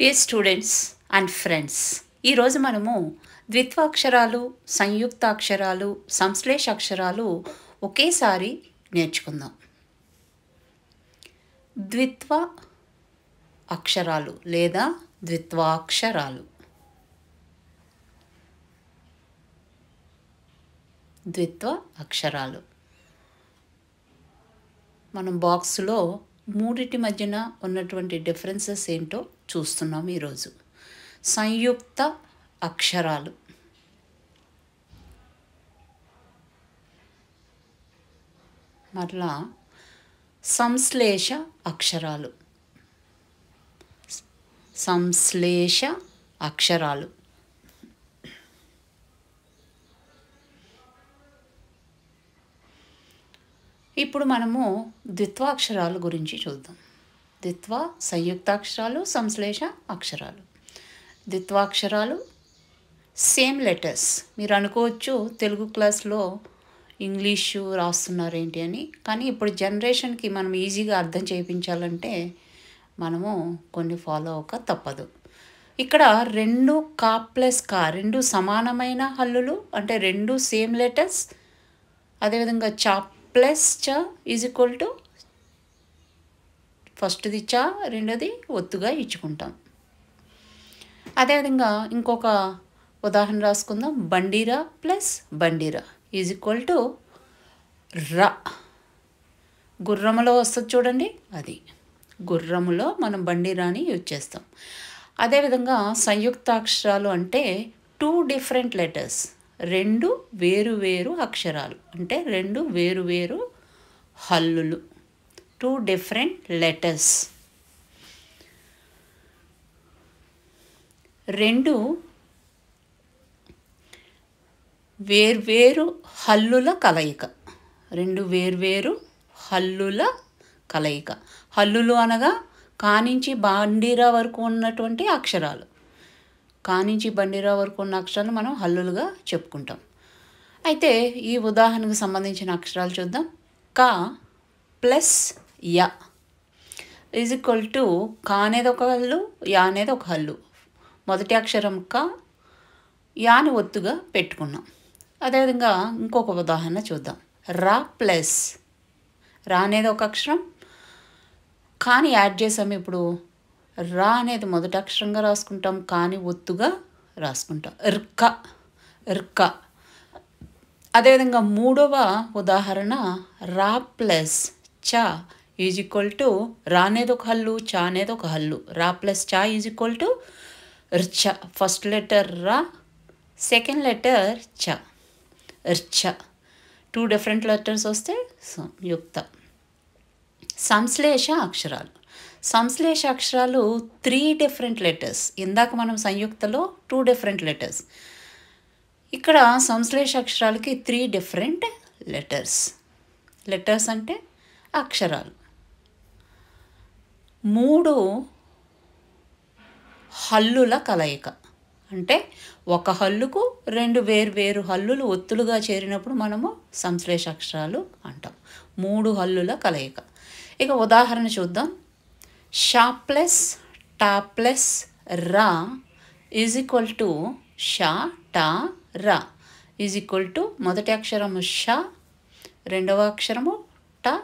dear students and friends ఈరోజు మనము ద్విత్వాక్షరాలు సంయుక్తాక్షరాలు సంశ్లేష అక్షరాలు ఒకేసారి నేర్చుకుందాం ద్విత్వ అక్షరాలు లేదా ద్విత్వాక్షరాలు ద్విత్వ అక్షరాలు మనం బాక్స్లో మూడిటి మధ్యన ఉన్నటువంటి డిఫరెన్సెస్ ఏంటో చూస్తున్నాం ఈరోజు సంయుక్త అక్షరాలు మరలా సంశ్లేష అక్షరాలు సంశ్లేష అక్షరాలు ఇప్పుడు మనము ద్విత్వాక్షరాల గురించి చూద్దాం ద్విత్వ సంయుక్తాక్షరాలు సంశ్లేష అక్షరాలు ద్విత్వాక్షరాలు సేమ్ లెటర్స్ మీరు అనుకోవచ్చు తెలుగు క్లాస్లో ఇంగ్లీషు రాస్తున్నారు ఏంటి అని కానీ ఇప్పుడు జనరేషన్కి మనం ఈజీగా అర్థం చేయించాలంటే మనము కొన్ని ఫాలో అవ్వక తప్పదు ఇక్కడ రెండు కా ప్లస్ కా రెండు సమానమైన హల్లులు అంటే రెండు సేమ్ లెటర్స్ అదేవిధంగా చా ప్లస్ చ ఈజ్ ఈక్వల్ టు ఫస్ట్ది చా రెండోది ఒత్తుగా ఇచ్చుకుంటాం అదేవిధంగా ఇంకొక ఉదాహరణ రాసుకుందాం బండీరా ప్లస్ బండీరా ఈజ్ ఈక్వల్ టు ర గుర్రములో వస్తుంది చూడండి అది గుర్రములో మనం బండిరాని యూజ్ చేస్తాం అదేవిధంగా సంయుక్తాక్షరాలు అంటే టూ డిఫరెంట్ లెటర్స్ రెండు వేరు వేరు అక్షరాలు అంటే రెండు వేరు వేరు హల్లులు టూ డిఫరెంట్ లెటర్స్ రెండు వేర్వేరు హల్లుల కలయిక రెండు వేర్వేరు హల్లుల కలయిక హల్లులు అనగా కానించి బండిరా వరకు ఉన్నటువంటి అక్షరాలు కానించి బండిరా వరకు ఉన్న అక్షరాలు మనం హల్లులుగా చెప్పుకుంటాం అయితే ఈ ఉదాహరణకు సంబంధించిన అక్షరాలు చూద్దాం క ప్లస్ యా ఈజ్ ఈక్వల్ టు కా అనేది ఒక హల్లు యా అనేది ఒక హల్లు మొదటి అక్షరం క యాని ఒత్తుగా పెట్టుకున్నాం అదేవిధంగా ఇంకొక ఉదాహరణ చూద్దాం రా ప్లస్ రా అనేది ఒక అక్షరం కాని యాడ్ చేసాం ఇప్పుడు రా అనేది మొదటి అక్షరంగా రాసుకుంటాం కాని ఒత్తుగా రాసుకుంటాం ఇర్క ఇర్క అదేవిధంగా మూడవ ఉదాహరణ రా ప్లస్ చ ఈజ్ ఈక్వల్ టు ఒక హల్లు చా అనేది ఒక హల్లు రా ప్లస్ చా ఈజ్ ఈక్వల్ టు రిచ ఫస్ట్ లెటర్ రా సెకండ్ లెటర్ చ రిచ టూ డిఫరెంట్ లెటర్స్ వస్తే యుక్త సంశ్లేష అక్షరాలు సంశ్లేష అక్షరాలు త్రీ డిఫరెంట్ లెటర్స్ ఇందాక మనం సంయుక్తలో టూ డిఫరెంట్ లెటర్స్ ఇక్కడ సంశ్లేష అక్షరాలకి త్రీ డిఫరెంట్ లెటర్స్ లెటర్స్ అంటే అక్షరాలు మూడు హల్లుల కలయిక అంటే ఒక హల్లుకు రెండు వేరు వేరు హల్లులు ఒత్తులుగా చేరినప్పుడు మనము సంశ్లేష అక్షరాలు అంటాం మూడు హల్లుల కలయిక ఇక ఉదాహరణ చూద్దాం షా ప్లస్ టా ప్లస్ రా ఈజ్ ఈక్వల్ టు షా టా రా ఈజ్ ఈక్వల్ టు మొదటి అక్షరము షా రెండవ అక్షరము ట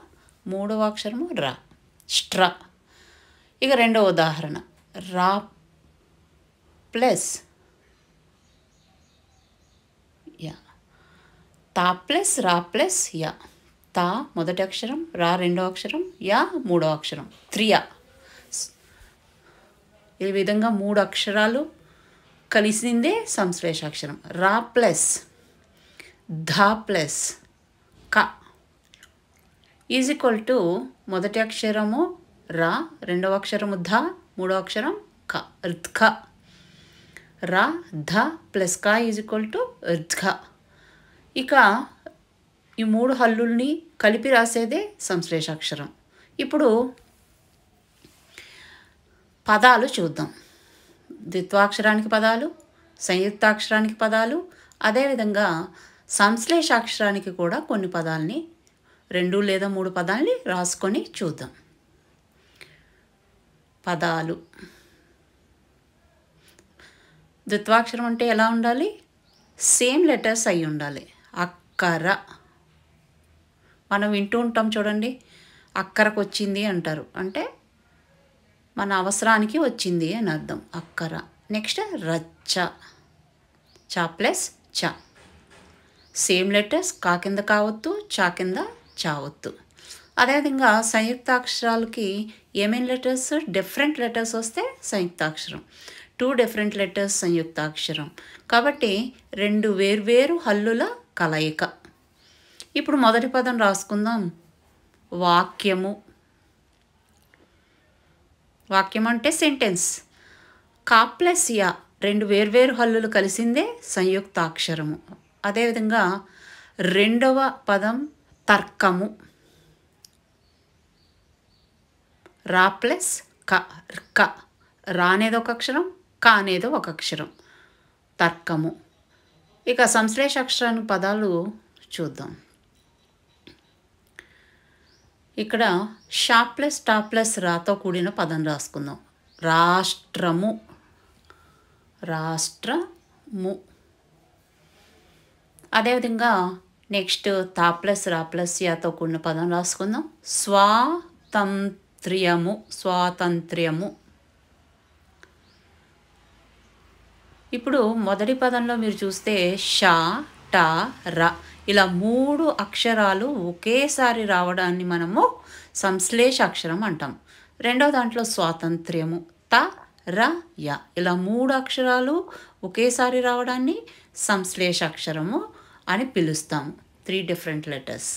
మూడవ అక్షరము రా స్ట్రా ఇక రెండవ ఉదాహరణ రా ప్లస్ యా తా ప్లస్ రా ప్లస్ యా తా మొదటి అక్షరం రా రెండో అక్షరం యా మూడో అక్షరం త్రియా ఈ విధంగా మూడు అక్షరాలు కలిసిందే సంశ్లేష అక్షరం రా ప్లస్ ధా ప్లస్ క ఈజ్ ఈక్వల్ టు మొదటి అక్షరము రా రెండవ అక్షరము ధ మూడో అక్షరం క ఋత్ఖ రా ధ ప్లస్ ఖ ఈజ్ ఈక్వల్ టు ఋత్ఖ ఇక ఈ మూడు హల్లుల్ని కలిపి రాసేదే సంశ్లేష అక్షరం ఇప్పుడు పదాలు చూద్దాం ద్విత్వాక్షరానికి పదాలు సంయుక్తాక్షరానికి పదాలు అదేవిధంగా సంశ్లేషాక్షరానికి కూడా కొన్ని పదాలని రెండు లేదా మూడు పదాలని రాసుకొని చూద్దాం పదాలు ద్విత్వాక్షరం అంటే ఎలా ఉండాలి సేమ్ లెటర్స్ అయి ఉండాలి అక్కర మనం వింటూ ఉంటాం చూడండి అక్కరకు వచ్చింది అంటారు అంటే మన అవసరానికి వచ్చింది అని అర్థం అక్కర నెక్స్ట్ రచ్చ చా ప్లస్ చ సేమ్ లెటర్స్ కా కింద కావద్దు చా కింద చావద్దు అదేవిధంగా సంయుక్తాక్షరాలకి ఏమేమి లెటర్స్ డిఫరెంట్ లెటర్స్ వస్తే సంయుక్తాక్షరం టూ డిఫరెంట్ లెటర్స్ సంయుక్తాక్షరం కాబట్టి రెండు వేర్వేరు హల్లుల కలయిక ఇప్పుడు మొదటి పదం రాసుకుందాం వాక్యము వాక్యం అంటే సెంటెన్స్ కాప్లెసియా రెండు వేర్వేరు హల్లులు కలిసిందే సంయుక్తాక్షరము అదేవిధంగా రెండవ పదం తర్కము రా ప్లస్ క క రా అనేది ఒక అక్షరం క అనేది ఒక అక్షరం తర్కము ఇక సంశ్లేష అక్షరానికి పదాలు చూద్దాం ఇక్కడ షా ప్లస్ టా ప్లస్ రాతో కూడిన పదం రాసుకుందాం రాష్ట్రము రాష్ట్రము అదేవిధంగా నెక్స్ట్ తా ప్లస్ రా ప్లస్ యాతో కూడిన పదం రాసుకుందాం స్వాతంత్ర స్త్రియము స్వాతంత్ర్యము ఇప్పుడు మొదటి పదంలో మీరు చూస్తే ష ట ర ఇలా మూడు అక్షరాలు ఒకేసారి రావడాన్ని మనము సంశ్లేష అక్షరం అంటాం రెండవ దాంట్లో స్వాతంత్ర్యము త ర య ఇలా మూడు అక్షరాలు ఒకేసారి రావడాన్ని సంశ్లేష అక్షరము అని పిలుస్తాము త్రీ డిఫరెంట్ లెటర్స్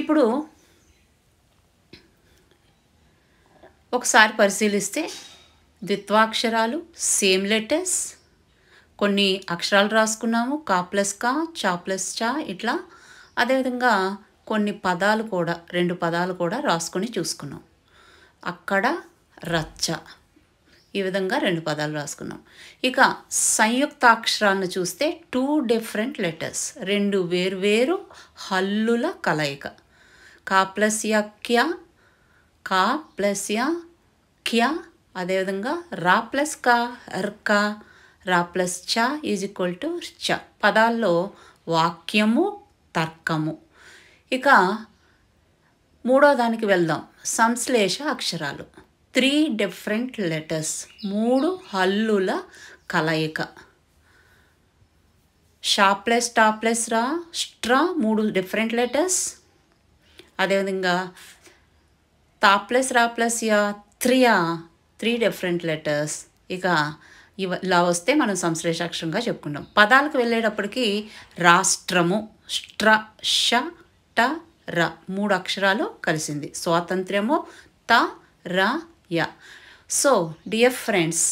ఇప్పుడు ఒకసారి పరిశీలిస్తే ద్విత్వాక్షరాలు సేమ్ లెటర్స్ కొన్ని అక్షరాలు రాసుకున్నాము కా ప్లస్ కా చా ప్లస్ చా ఇట్లా అదేవిధంగా కొన్ని పదాలు కూడా రెండు పదాలు కూడా రాసుకొని చూసుకున్నాం అక్కడ రచ్చ ఈ విధంగా రెండు పదాలు రాసుకున్నాం ఇక సంయుక్తాక్షరాలను చూస్తే టూ డిఫరెంట్ లెటర్స్ రెండు వేర్వేరు హల్లుల కలయిక కా ప్లస్ యక్య కా ప్లస్ యా క్యా అదేవిధంగా రా ప్లస్ కా ర్కా రా ప్లస్ చ ఈజ్ ఈక్వల్ టు చ పదాల్లో వాక్యము తర్కము ఇక మూడో దానికి వెళ్దాం సంశ్లేష అక్షరాలు త్రీ డిఫరెంట్ లెటర్స్ మూడు హల్లుల కలయిక షా ప్లస్ టా ప్లస్ రా స్ట్రా మూడు డిఫరెంట్ లెటర్స్ అదేవిధంగా తా ప్లస్ రా ప్లస్ యా త్రియా త్రీ డిఫరెంట్ లెటర్స్ ఇక ఇలా వస్తే మనం సంశ్లేషాక్షరంగా చెప్పుకుంటాం పదాలకు వెళ్ళేటప్పటికి రాష్ట్రము స్ట్ర ష ట ర మూడు అక్షరాలు కలిసింది స్వాతంత్ర్యము త ర య సో డియర్ ఫ్రెండ్స్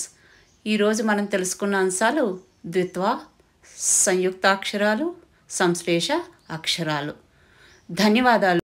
ఈరోజు మనం తెలుసుకున్న అంశాలు ద్విత్వ సంయుక్త అక్షరాలు సంశ్లేష అక్షరాలు ధన్యవాదాలు